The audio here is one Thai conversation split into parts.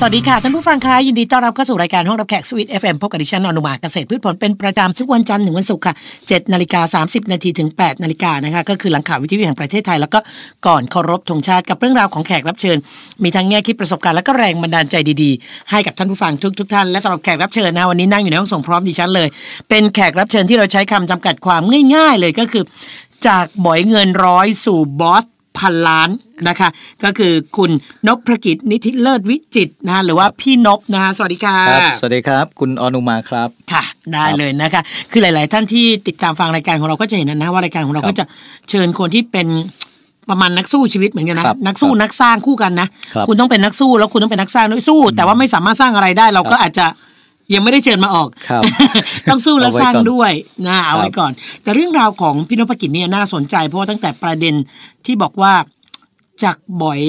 สวัสดีค่ะ ท่านผู้ฟังคะยินดีต้อนรับเข้าสู่รายการห้องรับแขกสวิตเอฟเอ็มพบกับดิฉันอนุมาเกษตรพืชผลเป็นประจำทุกวันจันทร์ถึงวันศุกร์ค่ะ7นาฬิกา30นาทีถึง8นาฬิกานะคะ ก็คือหลังข่าววิทยุแห่งประเทศไทย แล้วก็ก่อนเคารพธงชาติกับเรื่องราวของแขกรับเชิญ มีทั้งแง่คิดประสบการณ์และก็แรงบันดาลใจดีๆ ให้กับท่านผู้ฟังทุกทุกท่านและสำหรับแขกรับเชิญนะวันนี้นั่งอยู่ในห้องส่งพร้อมดิฉันเลย เป็นแขกรับเชิญที่เราใช้คำจำกัดความง่าย ๆ เลยก็คือ จากบ่อยเงินร้อยสู่บอสพันล้านนะคะ ก็คือคุณนพประกิจนิติเลิศวิจิตนะ หรือว่าพี่นพนะคะสวัสดีค่ะครับสวัสดีครับ คุณอนุมาครับ ค่ะได้เลยนะคะ คือหลาย ๆ ท่านที่ติดตามฟังรายการของเราก็จะเห็นนะว่ารายการของเราก็จะเชิญคนที่เป็นประมาณนักสู้ชีวิตเหมือนกันนะนักสู้นักสร้างคู่กันนะ คุณต้องเป็นนักสู้แล้วคุณต้องเป็นนักสร้างด้วยสู้ แต่ว่าไม่สามารถสร้างอะไรได้ เราก็อาจจะยังไม่ได้เชิญมาออก ต้องสู้และสร้างด้วยนะเอาไว้ก่อน แต่เรื่องราวของพี่นพกิจเนี่ยน่าสนใจ เพราะตั้งแต่ประเด็นที่บอกว่าจากบ่อย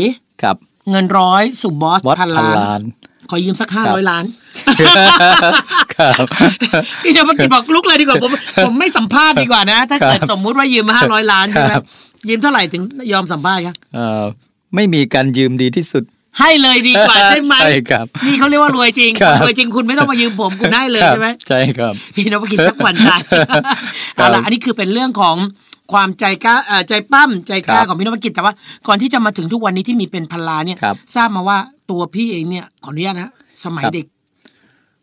ครับ เงินร้อยสู่บอสพันล้าน ขอยืมสักห้าร้อยล้าน พี่นพกิจบอกลุกเลยดีกว่าผมผมไม่สัมภาษณ์ดีกว่านะถ้าเกิดสมมุติว่ายืมมาห้าร้อยล้านใช่ไหมยืมเท่าไหร่ถึงยอมสัมภาษณ์ครับไม่มีการยืมดีที่สุดให้เลยดีกว่าใช่ไหมใช่ครับนี่เขาเรียกว่ารวยจริงรวยจริงคุณไม่ต้องมายืมผมคุณได้เลยใช่ไหมใช่ครับ พี่นพกิจชักหวั่นใจเอาละอันนี้คือเป็นเรื่องของความใจกล้าใจปั้มใจกล้าของพี่นพกิจแต่ว่าก่อนที่จะมาถึงทุกวันนี้ที่มีเป็นพันล้านเนี่ยทราบมาว่าตัวพี่เองเนี่ยขออนุญาตนะสมัยเด็ก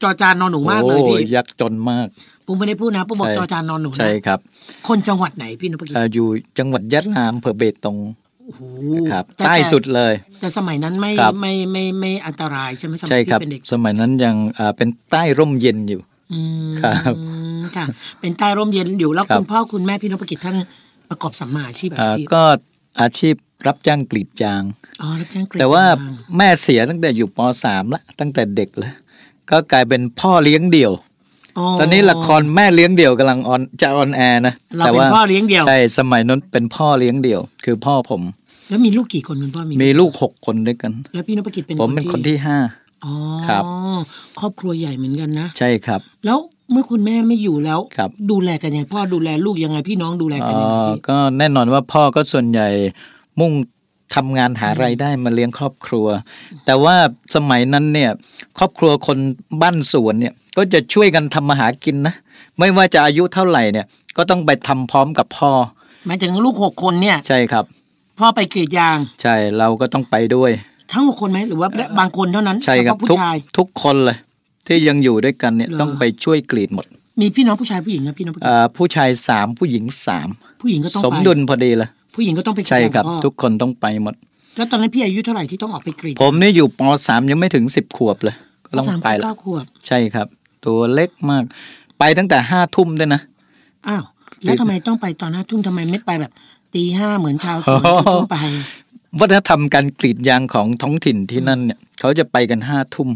จอจานนอนหนูมากเลยพี่ยักจนมากปุ้มไม่ได้พูดนะปุ้มบอกจอจานนอนหนูใช่ครับ คนจังหวัดไหนพี่นพกิจอยู่จังหวัดยะลาอำเภอเบตงนะครับใต้สุดเลย แต่สมัยนั้นไม่ไม่ไม่ไม่อันตรายใช่ไหมสมัยที่เป็นเด็กสมัยนั้นยังเป็นใต้ร่มเย็นอยู่ครับค่ะเป็นใต้ร่มเย็นอยู่ แล้วคุณพ่อคุณแม่พี่นพกิจท่านประกอบสัมมาอาชีพอะไรก็อาชีพรับจ้างกรีดยางอ๋อรับจ้างกรีดแต่ว่าแม่เสียตั้งแต่อยู่ป .3 ละตั้งแต่เด็กแล้วก็กลายเป็นพ่อเลี้ยงเดี่ยวตอนนี้ละครแม่เลี้ยงเดี่ยวกำลังออนจะออนแอร์นะแต่ว่าพ่อเลี้ยงเดี่ยวใช่สมัยนั้นเป็นพ่อเลี้ยงเดี่ยว คือพ่อผม แล้วมีลูกกี่คนคุณพ่อมีมีลูกหกคนด้วยกัน แล้วพี่นพกิจเป็นผมเป็นคนที่ห้าอ๋อครับ ครอบครัวใหญ่เหมือนกันนะใช่ครับ แล้วเมื่อคุณแม่ไม่อยู่แล้วดูแลกันยังไงพ่อดูแลลูกยังไงพี่น้องดูแลกันยังไงก็แน่นอนว่าพ่อก็ส่วนใหญ่มุ่งทำงานหาไรายได้มาเลี้ยงครอบครัว แต่ว่าสมัยนั้นเนี่ยครอบครัวคนบ้านสวนเนี่ย ก็จะช่วยกันทำมาหากินนะ ไม่ว่าจะอายุเท่าไหร่เนี่ย ก็ต้องไปทำพร้อมกับพ่อหมายถึงลูกหกคนเนี่ย ใช่ครับ พ่อไปเกลีดยาง ใช่ เราก็ต้องไปด้วย ทั้งหกคนไหมหรือว่าบางคนเท่านั้น ใช่ครับทุกทุกคนเลย ที่ยังอยู่ด้วยกันเนี่ยต้องไปช่วยกรีดหมด มีพี่น้องผู้ชายผู้หญิงนะพี่น้องผู้ชายผู้ชายสามผู้หญิงสามผู้หญิงก็ต้องสมดุลพอดีเลยผู้หญิงก็ต้องไปใช่ครับทุกคนต้องไปหมด แล้วตอนนั้นพี่อายุเท่าไหร่ที่ต้องออกไปกรีดผมนี่อยู่ปสามยังไม่ถึงสิบขวบเลยก็ต้องไปแล้วขวบ ใช่ครับ ตัวเล็กมาก ไปตั้งแต่ห้าทุ่มด้วยนะ อ้าว แล้วทำไมต้องไปตอนห้าทุ่มทำไมไม่ไปแบบ ตีห้าเหมือนชาวสวนทั่วไป วัฒนธรรมการกรีดยางของท้องถิ่นที่นั่นเนี่ยเขาจะไปกันห้าทุ่ม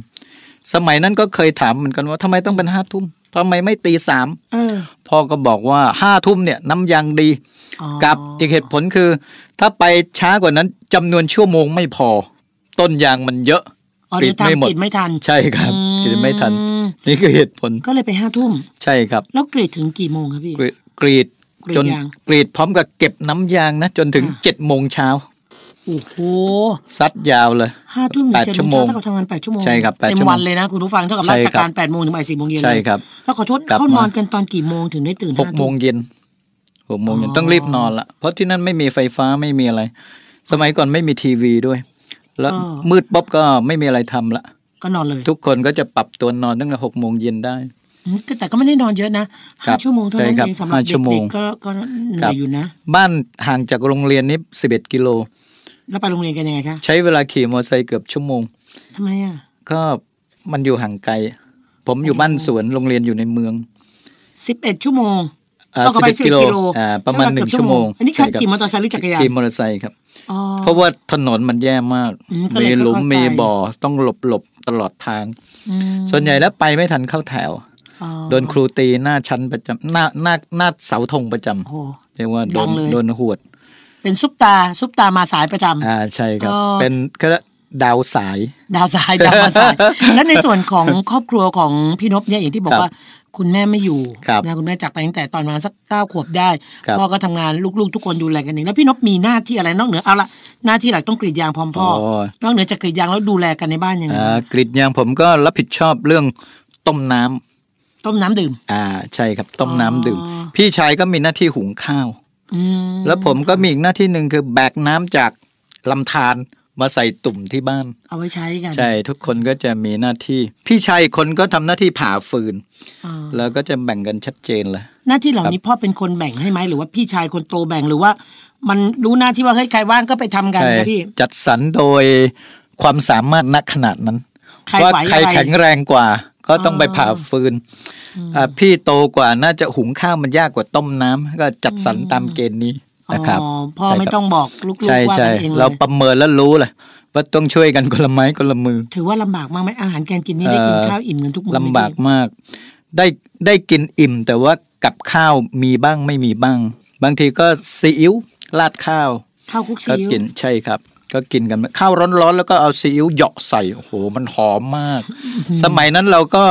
สมัยนั้นก็เคยถามเหมือนกันว่า ทำไมต้องเป็นห้าทุ่มทำไมไม่ตีสามพ่อก็บอกว่าห้าทุ่มเนี่ยน้ำยางดี กับอีกเหตุผลคือ ถ้าไปช้ากว่านั้นจำนวนชั่วโมงไม่พอ ต้นยางมันเยอะ กรีดไม่หมดไม่ทัน ใช่ครับกรีดไม่ทัน นี่คือเหตุผลก็เลยไปห้าทุ่มใช่ครับแล้วกรีดถึงกี่โมงครับพี่กรีดจน กรีดพร้อมกับเก็บน้ำยางนะ จนถึงเจ็ดโมงเช้าโอ้โห ซัดยาวเลยห้าทุ่มถึงเจ็ดโมงถ้ากับทำงานแปดชั่วโมงใช่ครับเต็มวันเลยนะคุณผู้ฟังเท่ากับราชการแปดโมงถึงบ่ายสี่โมงเย็นใช่ครับแล้วขอโทษเขานอนกันตอนกี่โมงถึงได้ตื่นหกโมงเย็นหกโมงเย็นต้องรีบนอนละ เพราะที่นั่นไม่มีไฟฟ้าไม่มีอะไร สมัยก่อนไม่มีทีวีด้วย แล้วมืดป๊อบก็ไม่มีอะไรทำละ ก็นอนเลย ทุกคนก็จะปรับตัวนอนตั้งแต่หกโมงเย็นได้แต่ก็ไม่ได้นอนเยอะนะห้าชั่วโมงเท่านั้นเองสำหรับเด็กๆก็ก็เหนื่อยอยู่นะ บ้านห่างจากโรงเรียนนี้สิบเอ็ดกิโลแล้วไปโรงเรียนกันยังไงคะ ใช้เวลาขี่มอเตอร์ไซค์เกือบชั่วโมงทำไมอ่ะก็มันอยู่ห่างไกล ผมอยู่บ้านสวนโรงเรียนอยู่ในเมืองสิบเอ็ดชั่วโมงเราก็ไปสิบกิโลประมาณหนึ่งชั่วโมง อันนี้ขี่มอเตอร์ไซค์หรือจักรยานขี่มอเตอร์ไซค์ครับเพราะว่าถนนมันแย่มากมีหลุมมีบ่อต้องหลบหลบตลอดทาง ส่วนใหญ่แล้วไปไม่ทันเข้าแถวโดนครูตีหน้าชั้นประจำหน้าหน้าหน้าเสาธงประจำเรียกว่าโดนโดนหวดเป็นซุปตาซุปตามาสายประจำอ่าใช่ครับ เป็นก็ดาวสาย ดาวสายดาวมาสาย แล้วในส่วนของครอบครัวของพี่นพเนี่ยอย่างที่บอกว่า คุณแม่ไม่อยู่นะคุณแม่จากไปตั้งแต่ตอนมาสักเก้าขวบได้พ่อก็ทำงานลูกๆทุกคนดูแลกันเองแล้วพี่นพมีหน้าที่อะไรนอกเหนือเอาละหน้าที่หลักต้องกรีดยางพร้อมพ่อนอกเหนือจากกรีดยาง แล้วดูแลกันในบ้านยังไงกรีดยางผมก็รับผิดชอบเรื่องต้มน้ำต้มน้ำดื่มอ่าใช่ครับต้มน้ำดื่ม พี่ชายก็มีหน้าที่หุงข้าวแล้วผมก็มีอีกหน้าที่หนึ่งคือแบกน้ำจากลำธารมาใส่ตุ่มที่บ้าน เอาไว้ใช้กัน ใช่ ทุกคนก็จะมีหน้าที่ พี่ชายคนก็ทำหน้าที่ผ่าฟืน แล้วก็จะแบ่งกันชัดเจนเลยหน้าที่เหล่านี้พ่อเป็นคนแบ่งให้ไหมหรือว่าพี่ชายคนโตแบ่งหรือว่า มันรู้หน้าที่ว่าเฮ้ยใครว่างก็ไปทำกันพี่ จัดสรรโดยความสามารถณขนาดนั้นว่าใครแข็งแรงกว่าก็ต้องไปผ่าฟืน พี่โตกว่าน่าจะหุงข้าวมันยากกว่าต้มน้ำ ก็จัดสรรตามเกณฑ์นี้นะครับพ่อไม่ต้องบอกลูกๆว่าเองเราประเมินแล้วรู้แหละว่าต้องช่วยกันคนละไม้คนละมือ ถือว่าลำบากมากไหมอาหารการกินนี่ได้กินข้าวอิ่มกันทุกมื้อลำบากมากได้ได้กินอิ่ม แต่ว่ากับข้าวมีบ้างไม่มีบ้าง บางทีก็ซีอิ๊วราดข้าวข้าวคุกซีอิ๊วใช่ครับก็กินกันข้าวร้อนๆแล้วก็เอาซีอิ๊วเหยาะใส่โอ้โหมันหอมมาก สมัยนั้นเราก็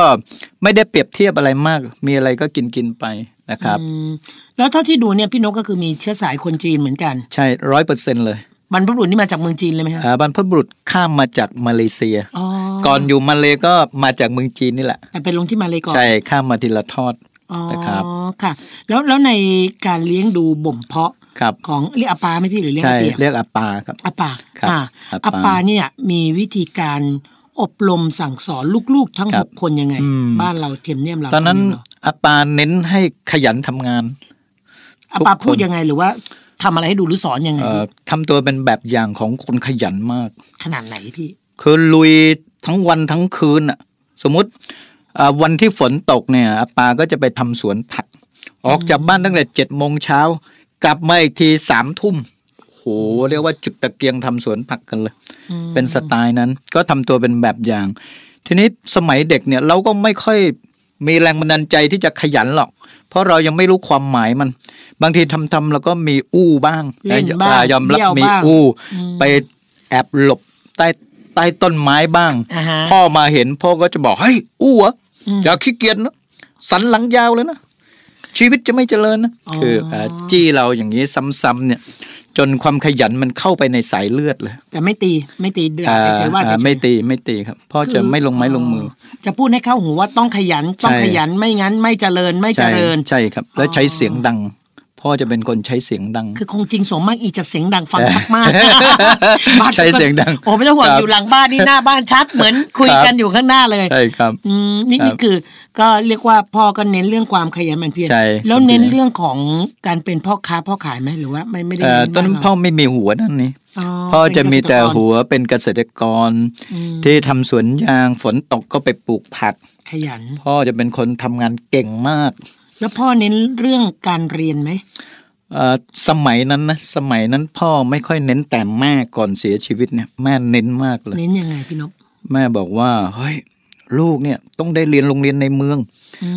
ไม่ได้เปรียบเทียบอะไรมาก มีอะไรก็กินกินไปนะครับแล้วเท่าที่ดูเนี่ยพี่นกก็คือมีเชื้อสายคนจีนเหมือนกัน ใช่ร้อยเปอร์เซ็นเลยบรรพบุรุษนี่มาจากเมืองจีนเลยไหมครับบรรพบุรุษข้ามมาจากมาเลเซียก่อนอยู่มาเลก็มาจากเมืองจีนนี่แหละแต่เป็นลงที่มาเลก่อนใช่ข้ามมาทีละทอดนะครับค่ะแล้วแล้วในการเลี้ยงดูบ่มเพาะของเรียกอาปาไหมพี่หรือเรียกเตียเรียกอาปาครับอาปาอ่าอปาเนี่ย มีวิธีการอบรมสั่งสอนลูกๆ ทั้งหกคนยังไง บ้านเราเทมเนียมเราตอนนั้นอาปาเน้นให้ขยันทำงานอาปาพูดยังไงหรือว่า ทำอะไรให้ดูหรือสอนยังไงทำตัวเป็นแบบอย่างของคนขยันมาก ขนาดไหนพี่ คือลุยทั้งวันทั้งคืนอ่ะ สมมติวันที่ฝนตกเนี่ยปาก็จะไปทำสวนผัก ออกจากบ้านตั้งแต่เจ็ดโมงเช้า กลับมาอีกทีสามทุ่มโหเรียกว่าจุดตะเกียงทำสวนผักกันเลย เป็นสไตล์นั้น ก็ทำตัวเป็นแบบอย่าง ทีนี้สมัยเด็กเนี่ยเราก็ไม่ค่อยมีแรงบันดาลใจที่จะขยันหรอก เพราะเรายังไม่รู้ความหมายมัน บางทีทำๆแล้วก็มีอู้บ้างแต่ยอมรับมีอู้ ไปแอบหลบใต้ใต้ต้นไม้บ้าง พ่อมาเห็นพ่อก็จะบอกเฮ้ยอู้เหรอย่าขี้เกียจนะ สันหลังยาวเลยนะ ชีวิตจะไม่เจริญนะคือจี้เราอย่างนี้ซ้ำๆเนี่ย จนความขยันมันเข้าไปในสายเลือดเลยแต่ไม่ตี ไม่ตีเดือดเฉยๆว่าจะไม่ตีไม่ตีครับพ่อจะไม่ลงไม้ลงมือ จะพูดให้เข้าหูว่าต้องขยันต้องขยันไม่งั้นไม่เจริญไม่เจริญใช่ครับ แล้วใช้เสียงดังพ่อจะเป็นคนใช้เสียงดัง คือคงจริงสมมากอีจะเสียงดังฟังชักมาก ใช้เสียงดังโอ้ไม่ต้องห่วงอยู่หลังบ้านนี่หน้าบ้านชัดเหมือนคุยกันอยู่ข้างหน้าเลยใช่ครับนี่นี่คือก็เรียกว่าพ่อก็เน้นเรื่องความขยันหมั่นเพียรแล้วเน้นเรื่องของการเป็นพ่อค้าพ่อขายไหมหรือว่าไม่ไม่ได้ตอ้นพ่อไม่มีหัวนั่นนี่พ่อจะมีแต่หัวเป็นเกษตรกร ที่ทำสวนยางฝนตกก็ไปปลูกผัก ขยันพ่อจะเป็นคนทำงานเก่งมากแล้วพ่อเน้นเรื่องการเรียนไหมสมัยนั้นนะ สมัยนั้นพ่อไม่ค่อยเน้นแต่แม่ก่อนเสียชีวิตเนี่ย แม่เน้นมากเลยเน้นยังไงพี่นพแม่บอกว่า เฮ้ย ลูกเนี่ยต้องได้เรียนโรงเรียนในเมือง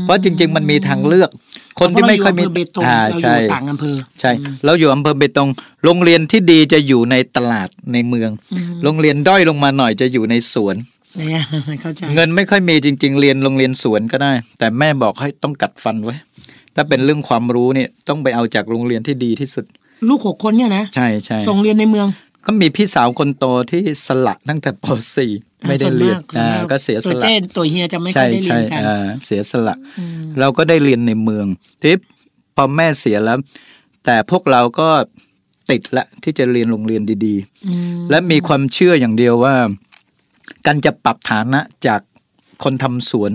เพราะจริง ๆ มันมีทางเลือก คนที่ไม่ค่อยมีอราอยู่ต่างอำเภอใช่ เราอยู่อำเภอเบตงโรงเรียนที่ดีจะอยู่ในตลาดในเมือง โรงเรียนด้อยลงมาหน่อยจะอยู่ในสวนเนี่ยเข้าใจเงินไม่ค่อยมีจริงๆ เรียนโรงเรียนสวนก็ได้ แต่แม่บอกให้ต้องกัดฟันไว้ ถ้าเป็นเรื่องความรู้เนี่ยต้องไปเอาจากโรงเรียนที่ดีที่สุด ลูกหกคนเนี่ยนะใช่ใช่ส่งเรียนในเมือง ก็มีพี่สาวคนโตที่สละตั้งแต่ป .4 ไม่ได้เรียนก็เสียสละตัวเจ้ ตัวเฮียจะไม่ได้เรียนกันเสียสละ เราก็ได้เรียนในเมือง ทิปพอแม่เสียแล้ว แต่พวกเราก็ติดละที่จะเรียนโรงเรียนดีๆและมีความเชื่ออย่างเดียวว่าการจะปรับฐานะจากคนทำสวน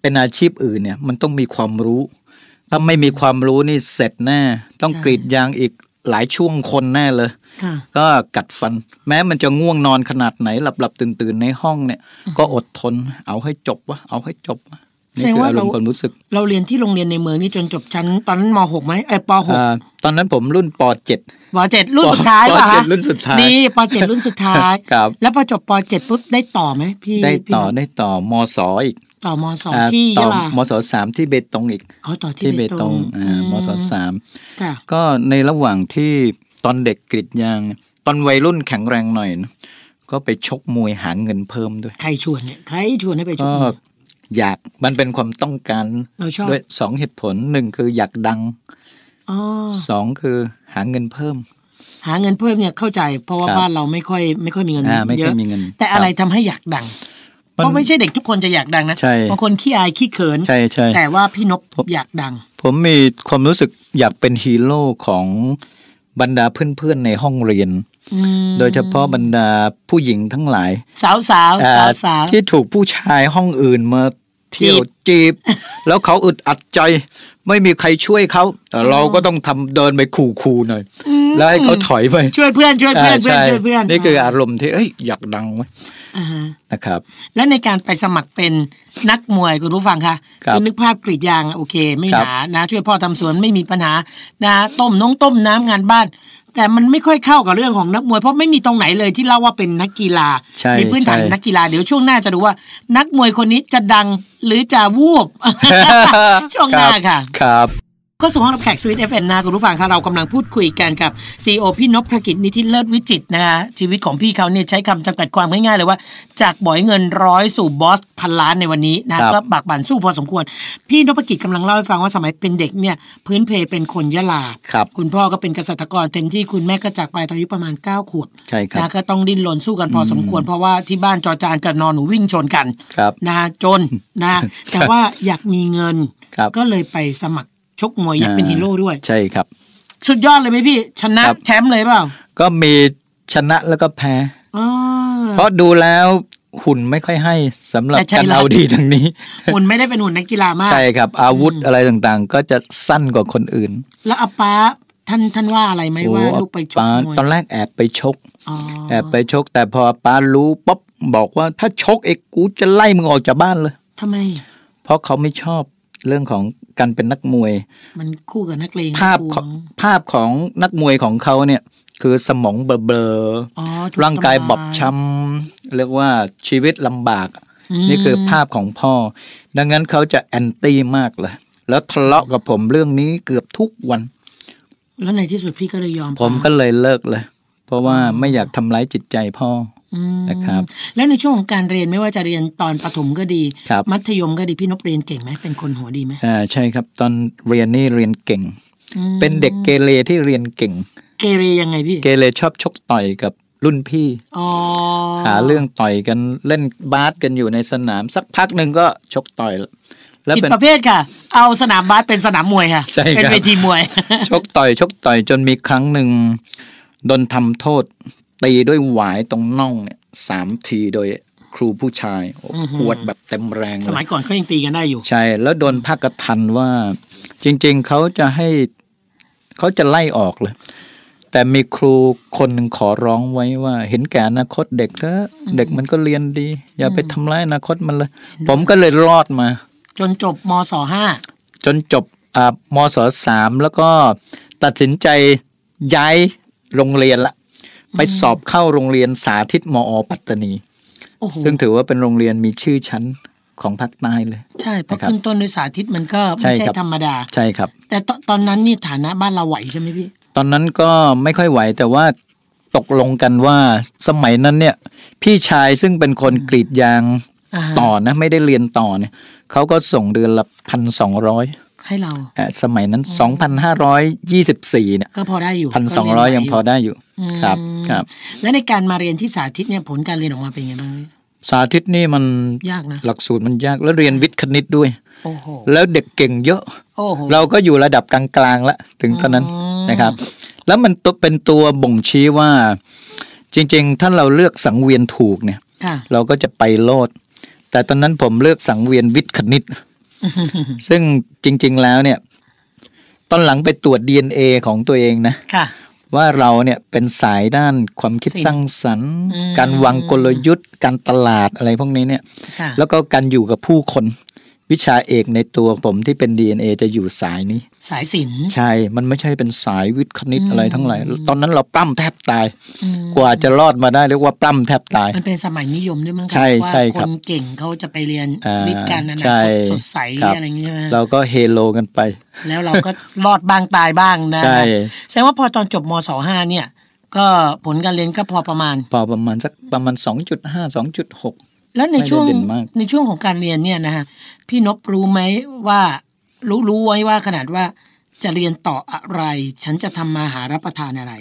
เป็นอาชีพอื่นเนี่ย มันต้องมีความรู้ ถ้าไม่มีความรู้นี่เสร็จแน่ ต้องกรีดยางอีกหลายช่วงคนแน่เลยก็กัดฟัน แม้มันจะง่วงนอนขนาดไหน หลับหลับตื่นตื่นในห้องเนี่ย ก็อดทน เอาให้จบวะเอาให้จบวะแสดงว่าเราความรู้สึก เราเรียนที่โรงเรียนในเมืองนี่จนจบชั้นตอนนั้นมหกไหมไอ้ปหกตอนนั้นผมรุ่นปเจ็ดปเจ็ดรุ่นสุดท้ายป่ะเจ็ดรุ่นสุดท้ายนี่ปเจ็ดรุ่นสุดท้ายครับ แล้วพอจบปเจ็ดปุ๊บได้ต่อไหมพี่ ได้ต่อได้ต่อมสออีก ต่อมสอที่ยะลามสสามที่เบตงอีกอ๋อต่อที่เบตงอ่ามสสามก็ในระหว่างที่ตอนเด็กกรีดยางตอนวัยรุ่นแข็งแรงหน่อยนะก็ไปชกมวยหาเงินเพิ่มด้วย ใครชวนเนี่ยใครชวนให้ไปชกอยากมันเป็นความต้องการด้วยสองเหตุผลหนึ่งคืออยากดังสองคือหาเงินเพิ่ม หาเงินเพิ่มเนี่ยเข้าใจเพราะว่าบ้านเราไม่ค่อยไม่ค่อยมีเงิน เยอะ แต่อะไรทำให้อยากดังเพราะไม่ใช่เด็กทุกคนจะอยากดังนะบางคนขี้อายขี้เขินใช่ใช่แต่ว่าพี่นพอยากดัง ผมมีความรู้สึกอยากเป็นฮีโร่ของบรรดาเพื่อนๆในห้องเรียนโดยเฉพาะบรรดาผู้หญิงทั้งหลาย สาวสาวสาวที่ถูกผู้ชายห้องอื่นมาเที่ยวจีบ แล้วเขาอึดอัดใจ ไม่มีใครช่วยเขาแต่เราก็ต้องทำเดินไปขู่คูหน่อย แล้วให้เขาถอยไป ช่วยเพื่อนช่วยเพื่อนช่วยเพื่อนนี่คืออารมณ์ที่เอ้ยอยากดังไหมนะครับ แล้วในการไปสมัครเป็นนักมวยคุณรู้ฟังคะคือนึกภาพกรีดยางโอเคไม่หนานะ ช่วยพ่อทำสวนไม่มีปัญหา นะต้มน้องต้มน้ำงานบ้านแต่มันไม่ค่อยเข้ากับเรื่องของนักมวยเพราะไม่มีตรงไหนเลยที่เล่าว่าเป็นนักกีฬา มีพื้นฐานนักกีฬาเดี๋ยวช่วงหน้าจะดูว่า นักมวยคนนี้จะดังหรือจะวูบช่วงหน้าค่ะ ครับก็สู่ห้องรับแขกสวิตเอฟเอ็มนะคุณผู้ฟังค่ะเรากำลังพูดคุยกันกับซีอพี่นพภกิจนิติเลิศวิจิตนะคะชีวิตของพี่เขาเนี่ยใช้คำจำกัดความง่ายๆเลยว่าจากบ่อยเงินร้อยสู่บอสพันล้านในวันนี้นะก็บักบั่นสู้พอสมควร พี่นพภกิจกำลังเล่าให้ฟังว่าสมัยเป็นเด็กเนี่ยพื้นเพเป็นคนยะลาครับคุณพ่อก็เป็นเกษตรกรเต็มที่คุณแม่ก็จากไปตอนอายุประมาณ9ก้าขวบใช่ครับนะก็ต้องดิ้นรนสู้กันพอสมควร เพราะว่าที่บ้านจอจานกับนอนหนูวิ่งชนกันนะจนนะแต่ว่าอยากมีเงิน ก็เลยไปสมัครชกมวยยักษ์เป็นฮีโร่ด้วยใช่ครับ สุดยอดเลยไหมพี่ชนะแชมป์เลยเปล่าก็มีชนะแล้วก็แพ้เพราะดูแล้วหุ่นไม่ค่อยให้ สำหรับการเอาดีทางนี้หุ่นไม่ได้เป็นหุ่นนักกีฬามากใช่ครับ อาวุธอะไรต่างๆ ก็จะสั้นกว่าคนอื่น แล้วอาป้าท่านท่านว่าอะไรไหมว่าลูกไปชกตอนแรกแอบไปชกแอบไปชก แต่พอป้ารู้ป๊อบบอกว่าถ้าชกเอกกูจะไล่มึงออกจากบ้านเลย ทำไม เพราะเขาไม่ชอบเรื่องของการเป็นนักมวย มันคู่กับนักเลงภาพภาพของนักมวยของเขาเนี่ย คือสมองเบลอร่างกายบอบช้ำเรียกว่าชีวิตลำบาก นี่คือภาพของพ่อ ดังนั้นเขาจะแอนตี้มากเลย แล้วทะเลาะกับผมเรื่องนี้เกือบทุกวัน แล้วในที่สุดพี่ก็เลยยอมผมก็เลยเลิกเลย เพราะว่าไม่อยากทำร้ายจิตใจพ่อนะครับแล้วในช่วงของการเรียนไม่ว่าจะเรียนตอนประถมก็ดี มัธยมก็ดีพี่นพเรียนเก่งไหมเป็นคนหัวดีไหมอ่าใช่ครับ ตอนเรียนนี่เรียนเก่ง เป็นเด็กเกเรที่เรียนเก่ง เกเรยังไงพี่ เกเรชอบชกต่อยกับรุ่นพี่หาเรื่องต่อยกันเล่นบาสกันอยู่ในสนามสักพักหนึ่งก็ชกต่อยแล้วผิดนประเภทค่ะ เอาสนามบาสเป็นสนามมวยค่ะเป็นเวทีมวย ชกต่อยชกต่อย จนมีครั้งหนึ่งโดนทำโทษตีด้วยหวายตรงน่องเนี่ยสามทีโดยครูผู้ชายปวดแบบเต็มแรง สมัยก่อนเขายังตีกันได้อยู่ ใช่ แล้วโดนภาคกระทันว่า จริงๆเขาจะให้เขาจะไล่ออกเลย แต่มีครูคนหนึ่งขอร้องไว้ว่า เห็นแก่อนาคตเด็กเถอะเด็กมันก็เรียนดี อย่าไปทำร้ายอนาคตมันเลย ผมก็เลยรอดมา จนจบมศห้า จนจบมศสามแล้วก็ตัดสินใจย้ายโรงเรียนละไปสอบเข้าโรงเรียนสาธิตมอ ปัตตานี ซึ่งถือว่าเป็นโรงเรียนมีชื่อชั้นของภาคใต้เลย ใช่เพราะขึ้นต้นในสาธิตมันก็ไม่ใช่ธรรมดา ใช่ครับ แต่ตอนนั้นนี่ฐานะบ้านเราไหวใช่ไหมพี่ ตอนนั้นก็ไม่ค่อยไหวแต่ว่าตกลงกันว่าสมัยนั้นเนี่ย พี่ชายซึ่งเป็นคนกรีดยางต่อนะ ไม่ได้เรียนต่อเนี่ยเขาก็ส่งเดือนละพันสองร้อยให้เราสมัยนั้น 2,524เนี่ย ก็พอได้อยู่พันสองร้อยยังพอได้อยู่ ครับ ครับ และในการมาเรียนที่สาธิตเนี่ย ผลการเรียนออกมาเป็นยังไงสาธิตนี่มัน ยากนะ หลักสูตรมันยาก แล้วเรียนวิทย์คณิตด้วยแล้วเด็กเก่งเยอะ เราก็อยู่ระดับกลางๆแล้วถึงเท่านั้นนะครับ แล้วมันเป็นตัวบ่งชี้ว่า จริงๆท่านเราเลือกสังเวียนถูกเนี่ยเราก็จะไปโลด แต่ตอนนั้นผมเลือกสังเวียนวิทย์คณิตซึ่งจริงๆ แล้วเนี่ยตอนหลังไปตรวจ DNA ของตัวเองนะค่ะว่าเราเนี่ยเป็นสายด้านความคิดสร้างสรรค์ การวางกลยุทธ์ การตลาดอะไรพวกนี้เนี่ยแล้วก็การอยู่กับผู้คนวิชาเอกในตัวผมที่เป็น DNA จะอยู่สายนี้ สายศิลป์ใช่มันไม่ใช่เป็นสายวิทย์คณิตอะไรทั้งหลายตอนนั้นเราปั้มแทบตาย กว่าจะรอดมาได้เรียกว่า ปั้มแทบตายมันเป็นสมัยนิยมด้วยมั้งใช่ใช่ครับคนเก่งเขาจะไปเรียนวิทย์การนาคตสดใสอะไรอย่างเงี้ยเราก็เฮโลกันไป แล้วเราก็รอดบ้างตายบ้างนะใช่แสดงว่าพอตอนจบมสองห้าเนี่ยก็ผลการเรียนก็พอประมาณพอประมาณสักประมาณสองจุดห้าสองจุดหกแล้วในช่วงในช่วงของการเรียนเนี่ยนะฮะพี่นบรู้ไหมว่ารู้รู้ไว้ว่าขนาดว่าจะเรียนต่ออะไร ฉันจะทำมาหารับประทานอะไร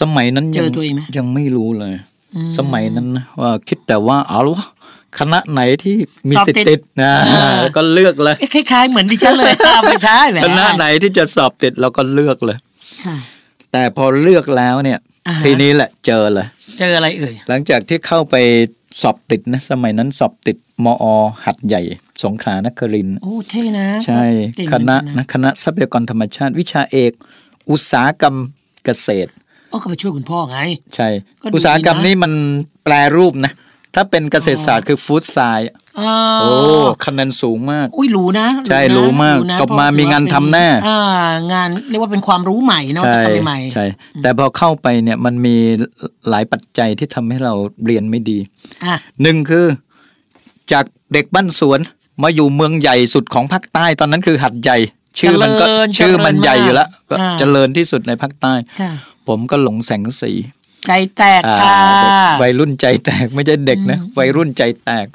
สมัยนั้นเจอตัวเองไหมยังไม่รู้เลย สมัยนั้นว่าคิดแต่ว่าเอาละคณะไหนที่มีสิทธิ์ติดนะก็เลือกเลยคล้ายๆเหมือนดิฉันเลยไม่ใช่ไหมคณะไหนที่จะสอบติด เราก็เลือกเลย แต่พอเลือกแล้วเนี่ยทีนี้แหละเจอเลย เจออะไร เอ่ยหลังจากที่เข้าไปสอบติดนะสมัยนั้นสอบติด มอ หัดใหญ่ สงขลานคริน โอ้เท่นะ ใช่คณะ นะคณะทรัพยากรธรรมชาติวิชาเอก อุตสาหกรรมเกษตรอ๋อก็ไปช่วยคุณพ่อไง ใช่ อุตสาหกรรมนี้มันแปลรูปนะถ้าเป็นเกษตรศาสตร์คือฟู้ดไซด์โอ้คะแนนสูงมาก อุ้ยรู้นะ ใช่ รู้มาก จบมามีงานทำแน่งานเรียกว่าเป็นความรู้ใหม่เนาะทำใหม่ใช่ แต่พอเข้าไปเนี่ยมันมีหลายปัจจัยที่ทำให้เราเรียนไม่ดีหนึ่งคือจากเด็กบ้านสวน มาอยู่เมืองใหญ่สุดของภาคใต้ตอนนั้นคือหัดใหญ่ ชื่อมันก็ชื่อมันใหญ่อยู่แล้วเจริญที่สุดในภาคใต้ผมก็หลงแสงสีใจแตกค่ะวัยรุ่นใจแตกไม่ใช่เด็กนะวัยรุ่นใจแตก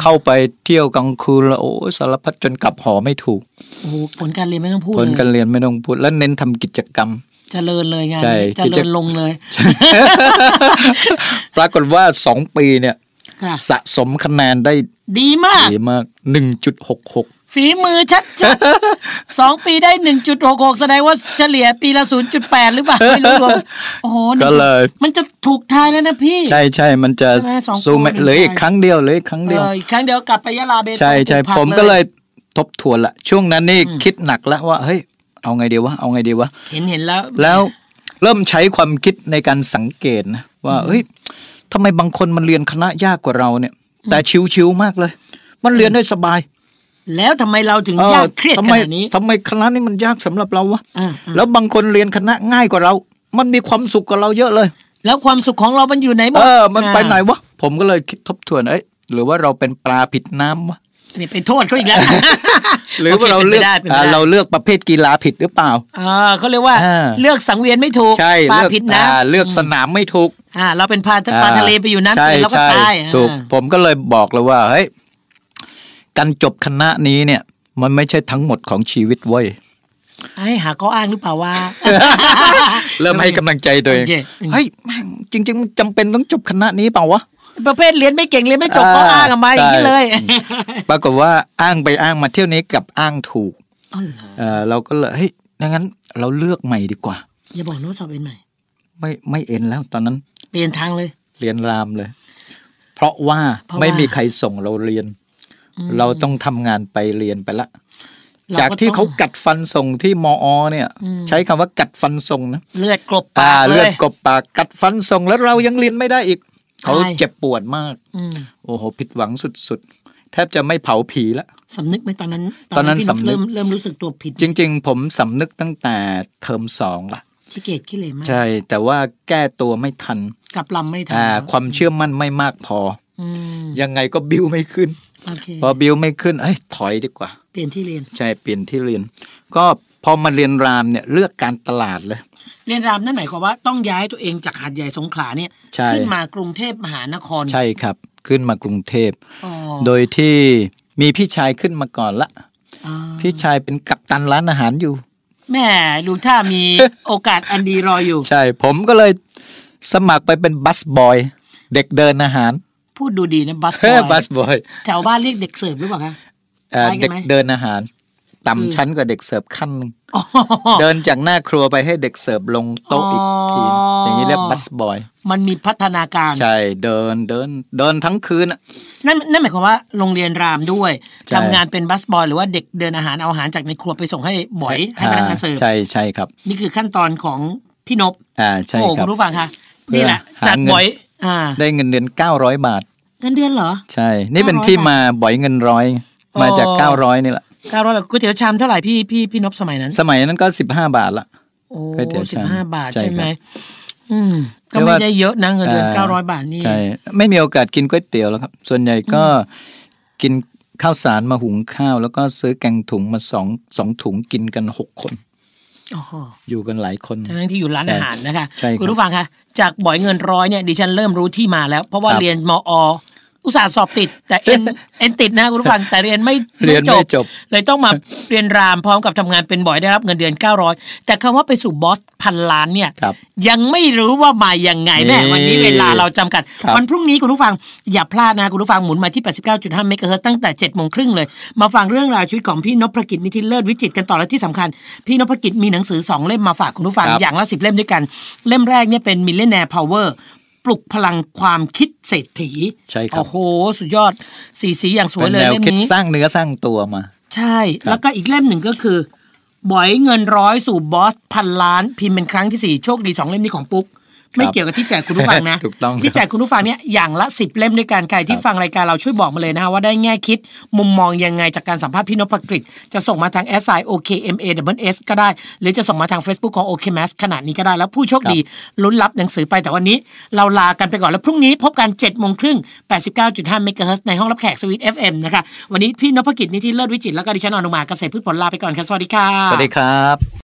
เข้าไปเที่ยวกลางคืนแล้วโอ้สารพัดจนกลับหอไม่ถูกโอ้ผลการเรียนไม่ต้องพูดผลการเรียนไม่ต้องพูด แล้วเน้นทำกิจกรรมจเจริญเลยงานจเจริญลงเลยปรากฏว่าสองปีเนี่ยสะสมคะแนนได้ ดีมาก ดีมากหนึ่งจุดหกหกฝีมือชัดชสองปีได้หนึ่งจุดหกหกแสดงว่าเฉลี่ยปีละศูนย์จุดแปดหรือเปล่าไม่รู้รวยโอ้โหก็เลย มันจะถูกทายแล้วนะพี่ ใช่ใช่มันจะสูงเลยอีกครั้งเดียวเลยครั้งเดียวอีกครั้งเดียว กลับไปยะลาเบใช่ใช่ผมก็เลย ทบทวนละช่วงนั้นนี่คิดหนักแล้วว่า เฮ้ย เอาไงดีวะเอาไงดีววะเห็นเห็นแล้วแล้วเริ่มใช้ความคิดในการสังเกตนะ ว่าเฮ้ยทำไมบางคนมันเรียนคณะยากกว่าเราเนี่ย แต่ชิวๆมากเลย มันเรียนได้สบาย แล้วทำไมเราถึงยากเครียดขนาดนี้ทำไมคณะนี้มันยากสำหรับเราวะแล้วบางคนเรียนคณะง่ายกว่าเรา มันมีความสุขกว่าเราเยอะเลย แล้วความสุขของเรามันอยู่ไหนบ้างเออ มันไปไหนวะผมก็เลยคิดทบทวนเอ้ยหรือว่าเราเป็นปลาผิดน้ำวะนี่ไปโทษเขาอีกแล้ว หรือว่าเราเลือก เราเลือกประเภทกีฬาผิดหรือเปล่าเขาเรียกว่าเลือกสังเวียนไม่ถูก ใช่ปลาผิดนะเลือกสนามไม่ถูกอ่าเราเป็นปลาาทะเลไปอยู่น้ำแล้วก็ตายถูก ผมก็เลยบอกเลยว่าเฮ้ย การจบคณะนี้เนี่ย มันไม่ใช่ทั้งหมดของชีวิตเว้ยไอ้หาข้ออ้างหรือเปล่าว่าเริ่มให้กำลังใจตัวเอง เฮ้ยจริงๆจำเป็นต้องจบคณะนี้เปล่าวะประเภทเรียนไม่เก่งเรียนไม่จบก็อ้างกันมาอย่างนี้เลย ปรากฏว่าอ้างไปอ้างมาเที่ยวนี้กับอ้างถูก เออเราก็เลย เฮ้ยดังนั้น เราเลือกใหม่ดีกว่าอย่าบอกน้องสอบเอ็นใหม่ไม่ไม่เอ็นแล้วตอนนั้นเปลี่ยนทางเลย เรียนรามเลย เพราะว่าไม่มีใครส่งเราเรียน เราต้องทำงานไปเรียนไปละ จากที่เขากัดฟันส่งที่มอเนี่ย ใช้คำว่ากัดฟันส่งนะเลือดกลบปากเลือดกลบปากกัดฟันส่งแล้วเรายังเรียนไม่ได้อีกเขาเจ็บปวดมาก โอ้โห ผิดหวังสุดๆ แทบจะไม่เผาผีละสำนึกไหมตอนนั้น ตอนนั้นสำนึกเริ่มเริ่มรู้สึกตัวผิด จริงๆ ผมสำนึกตั้งแต่เทอมสองละทีเกตขี้เลยมากใช่ แต่ว่าแก้ตัวไม่ทัน กับลำไม่ทันความเชื่อมั่นไม่มากพอ ยังไงก็บิวไม่ขึ้น พอบิวไม่ขึ้น เอ้ย ถอยดีกว่า เปลี่ยนที่เรียน ใช่เปลี่ยนที่เรียน ก็พอมาเรียนรามเนี่ยเลือกการตลาดเลย เรียนรามนั่นหมายความว่าต้องย้ายตัวเองจากหาดใหญ่สงขลาเนี่ยขึ้นมากรุงเทพมหานคร ใช่ครับ ขึ้นมากรุงเทพโดยที่มีพี่ชายขึ้นมาก่อนละพี่ชายเป็นกัปตันร้านอาหารอยู่แม่ดูถ้ามีโอกาสอันดีรออยู่ ใช่ผมก็เลยสมัครไปเป็นบัสบอย เด็กเดินอาหาร พูดดูดีนะบัสบอยบัสบอยแถวบ้านเรียกเด็กเสิร์ฟหรือเปล่าคะเด็กเดินอาหารต่ำชั้นกว่าเด็กเสิร์ฟขั้นนึงเดินจากหน้าครัวไปให้เด็กเสิร์ฟลงโต๊ะอีกทีอย่างนี้เรียกบัสบอย มันมีพัฒนาการ ใช่เดินเดินเดินทั้งคืนนั่นนั่นหมายความว่าโรงเรียนรามด้วยทำงานเป็นบัสบอยหรือว่าเด็กเดินอาหารเอาอาหารจากในครัวไปส่งให้บอยให้พนักงานเสิร์ฟใช่ใช่ครับนี่คือขั้นตอนของพี่นบอ่าใช่ครับโอ้คุณรู้ฟังค่ะนี่แหละจากบอยอ่าได้เงินเดือนเก้าร้อยบาทเงินเดือนเหรอ ใช่นี่เป็นที่มาบอยเงินร้อยมาจากเก้าร้อยนี่แหละเก้าร้อยก๋วยเตี๋ยวชามเท่าไหร่พี่พี่พี่นบสมัยนั้น สมัยนั้นก็สิบห้าบาทละโอ้สิบห้าบาทใช่ไหมอืมก็ไม่ได้เยอะนะเงินเดือนเก้าร้อยบาทนี่ใช่ไม่มีโอกาสกินก๋วยเตี๋ยวแล้วครับ ส่วนใหญ่ก็กินข้าวสารมาหุงข้าวแล้วก็ซื้อแกงถุงมาสองสองถุงกินกันหกคนอยู่กันหลายคนทั้งที่อยู่ร้านอาหารนะคะ คุณผู้ฟังคะจากบ่อยเงินร้อยเนี่ยดิฉันเริ่มรู้ที่มาแล้ว เพราะว่าเรียนมออุตส่าห์สอบติด แต่เอ็นเอ็นติดนะคุณผู้ฟังแต่เรียนไม่เรียนไม่จบ เลยต้องมาเรียนรามพร้อมกับทำงานเป็นบ่อยได้รับเงินเดือน 900 แต่คำว่าไปสู่บอสพันล้านเนี่ย ยังไม่รู้ว่ามาอย่างไงแน่วันนี้เวลาเราจำกัดวันพรุ่งนี้คุณผู้ฟังอย่าพลาดนะคุณผู้ฟังหมุนมาที่ 89.5เมกะเฮิร์ตั้งแต่7จ็ดโมงครึ่งเลย มาฟังเรื่องราวชีวิตของพี่นพกิจนิธิเลิศวิจิตกันต่อและที่สำคัญพี่นพกิจมีหนังสือสองเล่มมาฝากคุณผู้ฟังอย่างละสิบเล่มด้วยกัน เล่มแรกเนี่ยเป็นล i เน i นร์พาวเวอร์ปลุกพลังความคิดเศรษฐี ใช่ครับ โอ้โห สุดยอด สีสีอย่างสวยเลยเล่มนี้สร้างเนื้อสร้างตัวมา ใช่ แล้วก็อีกเล่มหนึ่งก็คือ บ่อยเงินร้อยสู่บอสพันล้าน พิมพ์เป็นครั้งที่สี่โชคดีสองเล่มนี้ของปุ๊กไม่เกี่ยวกับที่แจกคุณผู้ฟังนะ ที่แจกคุณผู้ฟังเนี่ยอย่างละสิบเล่มด้วยกันใครที่ฟังรายการเราช่วยบอกมาเลยนะคะว่าได้แง่คิด มุมมองยังไงจากการสัมภาษณ์พี่นพกฤษจะส่งมาทาง s i o k m a w s ก็ได้ หรือจะส่งมาทาง Facebook ของ OK m a s ขนาดนี้ก็ได้แล้วผู้โชคดีลุ้นรับหนังสือไปแต่วันนี้เราลากันไปก่อนแล้วพรุ่งนี้ พบกัน7จ็ดโมงครึ่งแปดสิบเก้าจุดห้าเมกะเฮิร์ในห้องรับแขกสวิตเอฟเอ็มนะคะวันนี้พี่นพกฤจนิติเลิศวิจิตแล้วก็ดิฉันอนุมาเกษตรพืชผลลาไปก่อนค่ะสวัสดีค่ะสวัสดีครับ